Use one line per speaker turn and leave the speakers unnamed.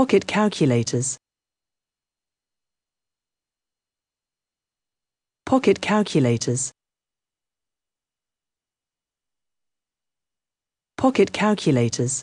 Pocket calculators. Pocket calculators. Pocket calculators.